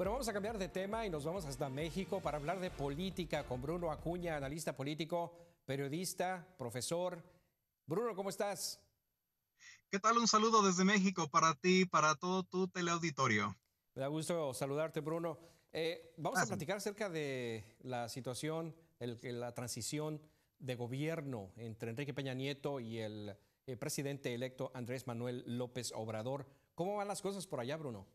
Bueno, vamos a cambiar de tema y nos vamos hasta México para hablar de política con Bruno Acuña, analista político, periodista, profesor. Bruno, ¿cómo estás? ¿Qué tal? Un saludo desde México para ti, para todo tu teleauditorio. Me da gusto saludarte, Bruno. Eh, vamos a platicar acerca de la situación, la transición de gobierno entre Enrique Peña Nieto y el, el eh, presidente electo Andrés Manuel López Obrador. ¿Cómo van las cosas por allá, Bruno?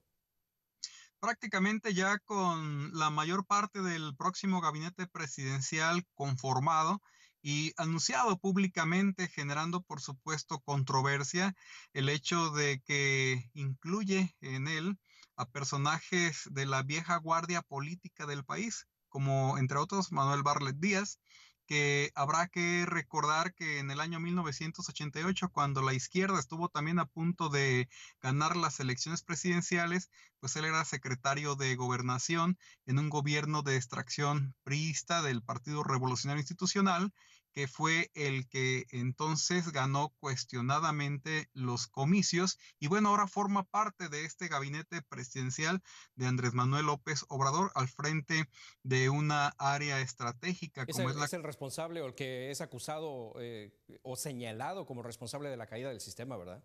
prácticamente ya con la mayor parte del próximo gabinete presidencial conformado y anunciado públicamente, generando por supuesto controversia, el hecho de que incluye en él a personajes de la vieja guardia política del país, como entre otros Manuel Barlet Díaz, que habrá que recordar que en el año 1988, cuando la izquierda estuvo también a punto de ganar las elecciones presidenciales, pues él era secretario de gobernación en un gobierno de extracción priista del Partido Revolucionario Institucional que fue el que entonces ganó cuestionadamente los comicios y bueno, ahora forma parte de este gabinete presidencial de Andrés Manuel López Obrador al frente de una área estratégica. Como ¿Es, el, responsable o el que es acusado eh, o señalado como responsable de la caída del sistema, verdad?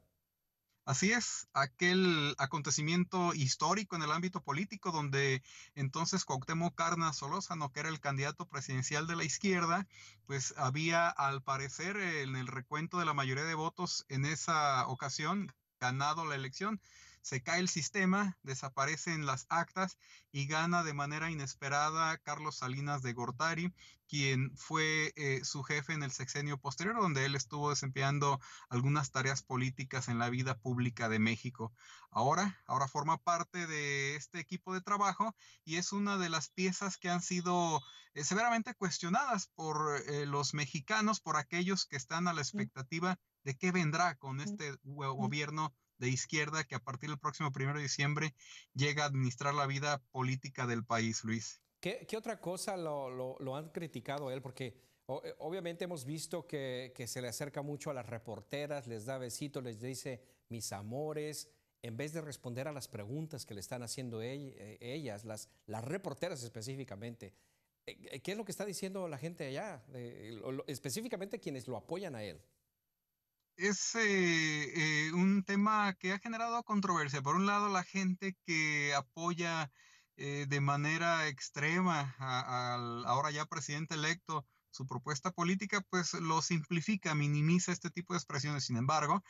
Así es, aquel acontecimiento histórico en el ámbito político donde entonces Cuauhtémoc Carna Solózano, que era el candidato presidencial de la izquierda, pues había al parecer en el recuento de la mayoría de votos en esa ocasión ganado la elección se cae el sistema, desaparecen las actas y gana de manera inesperada Carlos Salinas de Gortari, quien fue eh, su jefe en el sexenio posterior, donde él estuvo desempeñando algunas tareas políticas en la vida pública de México. Ahora, ahora forma parte de este equipo de trabajo y es una de las piezas que han sido eh, severamente cuestionadas por eh, los mexicanos, por aquellos que están a la expectativa de qué vendrá con este gobierno de izquierda que a partir del próximo primero de diciembre llega a administrar la vida política del país, Luis. ¿Qué, otra cosa lo, han criticado él? Porque eh, obviamente hemos visto que, se le acerca mucho a las reporteras, les da besitos, les dice mis amores, en vez de responder a las preguntas que le están haciendo él, eh, ellas, las, las reporteras específicamente. Eh, ¿Qué es lo que está diciendo la gente allá? específicamente quienes lo apoyan a él es eh, eh, un tema que ha generado controversia. Por un lado, la gente que apoya eh, de manera extrema al ahora ya presidente electo su propuesta política, pues lo simplifica, minimiza este tipo de expresiones. Sin embargo,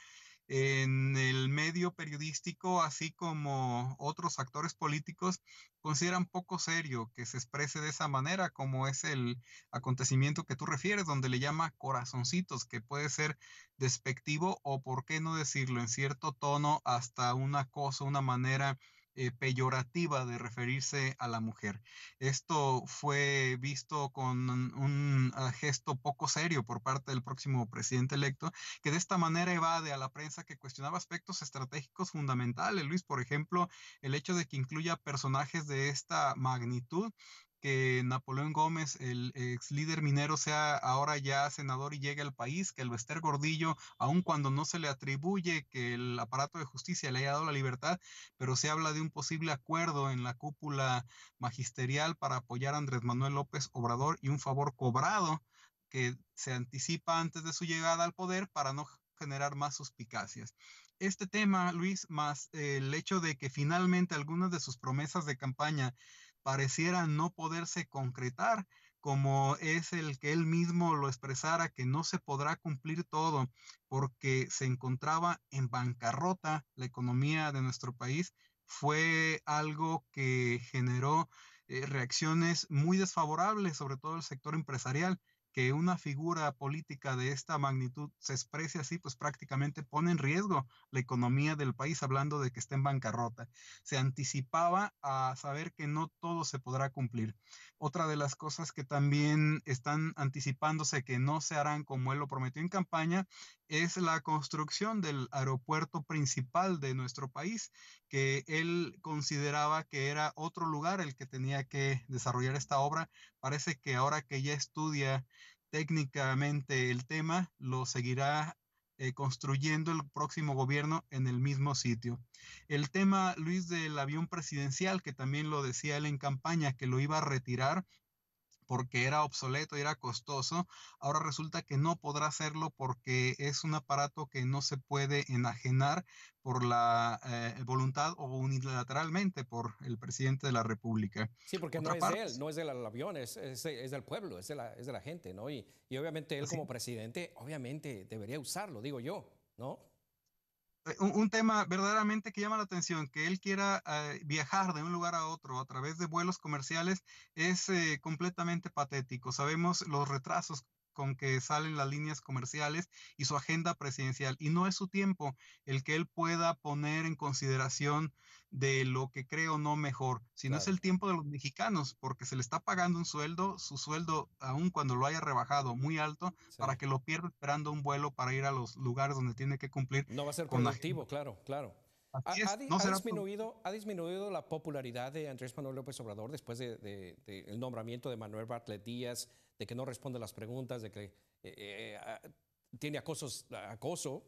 en el medio periodístico, así como otros actores políticos, consideran poco serio que se exprese de esa manera, como es el acontecimiento que tú refieres, donde le llama corazoncitos, que puede ser despectivo o, por qué no decirlo, en cierto tono, hasta una cosa, una manera eh, peyorativa de referirse a la mujer. Esto fue visto con un ah, gesto poco serio por parte del próximo presidente electo, que de esta manera evade a la prensa que cuestionaba aspectos estratégicos fundamentales. Luis, por ejemplo, el hecho de que incluya personajes de esta magnitud que Napoleón Gómez, el ex líder minero, sea ahora ya senador y llegue al país, que el Vester Gordillo, aun cuando no se le atribuye que el aparato de justicia le haya dado la libertad, pero se habla de un posible acuerdo en la cúpula magisterial para apoyar a Andrés Manuel López Obrador y un favor cobrado que se anticipa antes de su llegada al poder para no generar más suspicacias. Este tema, Luis, más el hecho de que finalmente algunas de sus promesas de campaña pareciera no poderse concretar, como es el que él mismo lo expresara, que no se podrá cumplir todo porque se encontraba en bancarrota la economía de nuestro país, fue algo que generó eh, reacciones muy desfavorables, sobre todo el sector empresarial que una figura política de esta magnitud se exprese así, pues prácticamente pone en riesgo la economía del país, hablando de que está en bancarrota. Se anticipaba a saber que no todo se podrá cumplir. Otra de las cosas que también están anticipándose que no se harán como él lo prometió en campaña es la construcción del aeropuerto principal de nuestro país, que él consideraba que era otro lugar el que tenía que desarrollar esta obra. Parece que ahora que ya estudia técnicamente el tema, lo seguirá eh, construyendo el próximo gobierno en el mismo sitio. El tema, Luis, del avión presidencial, que también lo decía él en campaña, que lo iba a retirar, porque era obsoleto y era costoso, ahora resulta que no podrá hacerlo porque es un aparato que no se puede enajenar por la eh, voluntad o unilateralmente por el presidente de la República. Sí, porque no es de él, no es del avión, es, es, del pueblo, es de, la, es de la, gente, ¿no? Y, y obviamente él como presidente, obviamente debería usarlo, digo yo, ¿no? Eh, un, tema verdaderamente que llama la atención, que él quiera eh, viajar de un lugar a otro a través de vuelos comerciales es eh, completamente patético. Sabemos los retrasos con que salen las líneas comerciales y su agenda presidencial. Y no es su tiempo el que él pueda poner en consideración de lo que creo no mejor, sino es el tiempo de los mexicanos, porque se le está pagando un sueldo, su sueldo, aun cuando lo haya rebajado muy alto, para que lo pierda esperando un vuelo para ir a los lugares donde tiene que cumplir. No va a ser con productivo, claro, claro. Ha, disminuido, ha, disminuido, la popularidad de Andrés Manuel López Obrador después del nombramiento de Manuel Bartlett Díaz, de que no responde las preguntas, de que eh, eh, ah, tiene acoso,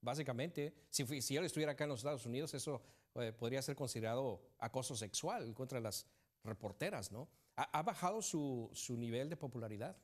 básicamente. Si, si, él estuviera acá en los Estados Unidos, eso eh, podría ser considerado acoso sexual contra las reporteras, ¿no? ¿Ha, bajado su, su nivel de popularidad?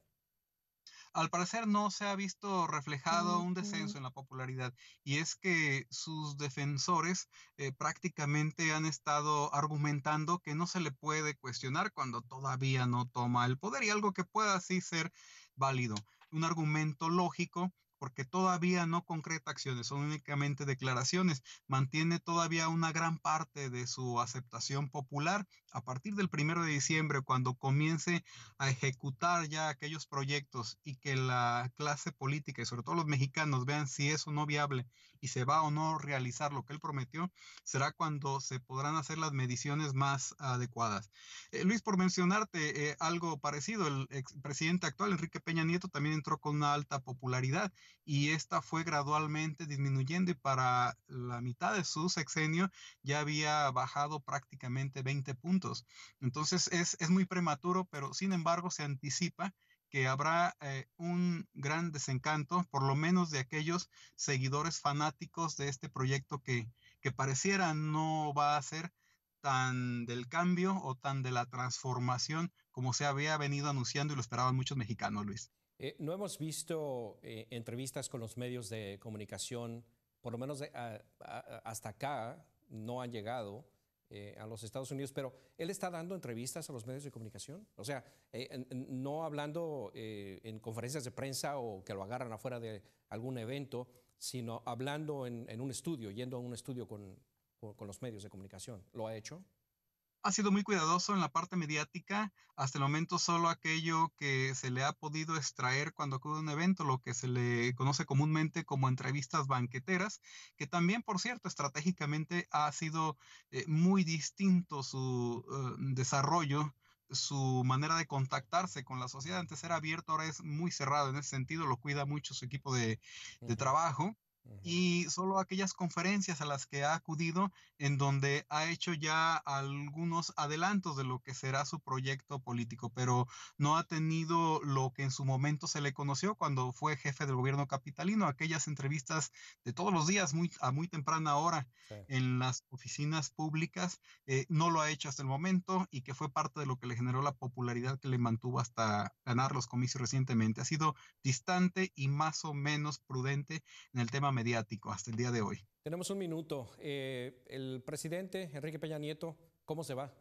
al parecer no se ha visto reflejado mm, un mm. descenso en la popularidad y es que sus defensores eh, prácticamente han estado argumentando que no se le puede cuestionar cuando todavía no toma el poder y algo que pueda así ser válido, un argumento lógico porque todavía no concreta acciones, son únicamente declaraciones. Mantiene todavía una gran parte de su aceptación popular a partir del primero de diciembre, cuando comience a ejecutar ya aquellos proyectos y que la clase política y sobre todo los mexicanos vean si eso o no viable y se va o no realizar lo que él prometió, será cuando se podrán hacer las mediciones más adecuadas. Eh, Luis, por mencionarte eh, algo parecido, el presidente actual, Enrique Peña Nieto, también entró con una alta popularidad y esta fue gradualmente disminuyendo y para la mitad de su sexenio ya había bajado prácticamente 20 puntos. Entonces es, es muy prematuro, pero sin embargo se anticipa que habrá eh, un gran desencanto, por lo menos de aquellos seguidores fanáticos de este proyecto que, pareciera no va a ser tan del cambio o tan de la transformación como se había venido anunciando y lo esperaban muchos mexicanos, Luis. Eh, no hemos visto eh, entrevistas con los medios de comunicación, por lo menos hasta acá no han llegado. Eh, a los Estados Unidos, pero él está dando entrevistas a los medios de comunicación, o sea, eh, no hablando eh, en conferencias de prensa o que lo agarran afuera de algún evento, sino hablando en, un estudio, yendo a un estudio con los medios de comunicación. ¿Lo ha hecho? ha sido muy cuidadoso en la parte mediática. Hasta el momento solo aquello que se le ha podido extraer cuando acude a un evento, lo que se le conoce comúnmente como entrevistas banqueteras, que también, por cierto, estratégicamente ha sido eh, muy distinto su eh, desarrollo su manera de contactarse con la sociedad. Antes era abierto, ahora es muy cerrado. En ese sentido, lo cuida mucho su equipo de trabajo y solo aquellas conferencias a las que ha acudido en donde ha hecho ya algunos adelantos de lo que será su proyecto político, pero no ha tenido lo que en su momento se le conoció cuando fue jefe del gobierno capitalino, aquellas entrevistas de todos los días muy, a muy temprana hora en las oficinas públicas, eh, no lo ha hecho hasta el momento y que fue parte de lo que le generó la popularidad que le mantuvo hasta ganar los comicios recientemente. Ha sido distante y más o menos prudente en el tema mediático hasta el día de hoy. Tenemos un minuto. Eh, el presidente Enrique Peña Nieto, ¿cómo se va?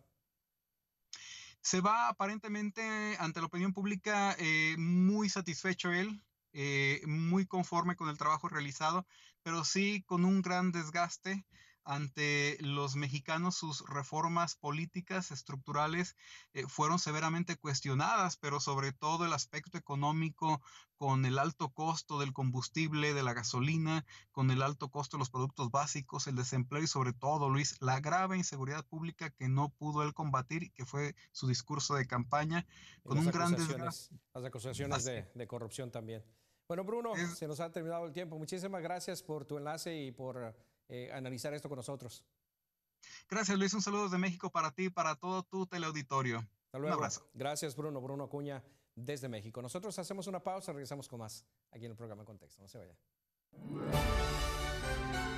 Se va aparentemente ante la opinión pública eh, muy satisfecho él, eh, muy conforme con el trabajo realizado, pero sí con un gran desgaste ante los mexicanos sus reformas políticas estructurales eh, fueron severamente cuestionadas, pero sobre todo el aspecto económico con el alto costo del combustible, de la gasolina, con el alto costo de los productos básicos, el desempleo y sobre todo, Luis, la grave inseguridad pública que no pudo él combatir y que fue su discurso de campaña, con un gran Las acusaciones de, corrupción también. Bueno, Bruno, se nos ha terminado el tiempo. Muchísimas gracias por tu enlace y por eh, analizar esto con nosotros. Gracias, Luis. Un saludo desde México para ti y para todo tu teleauditorio. Un abrazo. Gracias, Bruno. Bruno Acuña desde México. Nosotros hacemos una pausa, regresamos con más aquí en el programa Contexto. No se vaya.